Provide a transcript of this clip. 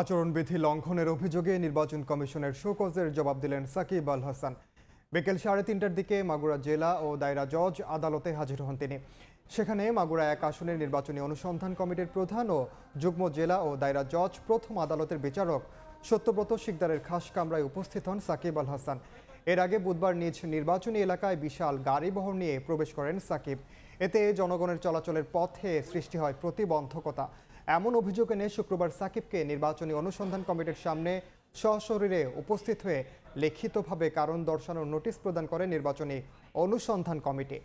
আচরণবিধি লঙ্ঘনের অভিযোগে নির্বাচন কমিশনের শোকজের জবাব দিলেন সাকিব আল হাসান বিকেল সাড়ে তিনটার দিকে মাগুরা জেলা ও দায়রা জজ আদালতে হাজির হন তিনি সেখানে মাগুরা এক আসনের নির্বাচনী অনুসন্ধান কমিটির প্রধান ও যুগ্ম জেলা ও দায়রা জজ প্রথম আদালতের বিচারক সত্যব্রত শিকদারের খাস কামরায় উপস্থিত হন সাকিব আল হাসান এর আগে বুধবার নিজ নির্বাচনী এলাকায় বিশাল গাড়িবহর নিয়ে প্রবেশ করেন সাকিব এতে জনগণের চলাচলের পথে সৃষ্টি হয় প্রতিবন্ধকতা এমন অভিযোগ এনে শুক্রবার সাকিবকে নির্বাচনী অনুসন্ধান কমিটির সামনে সশরীরে উপস্থিত হয়ে লিখিতভাবে কারণ দর্শানোর নোটিশ প্রদান করে নির্বাচনী অনুসন্ধান কমিটি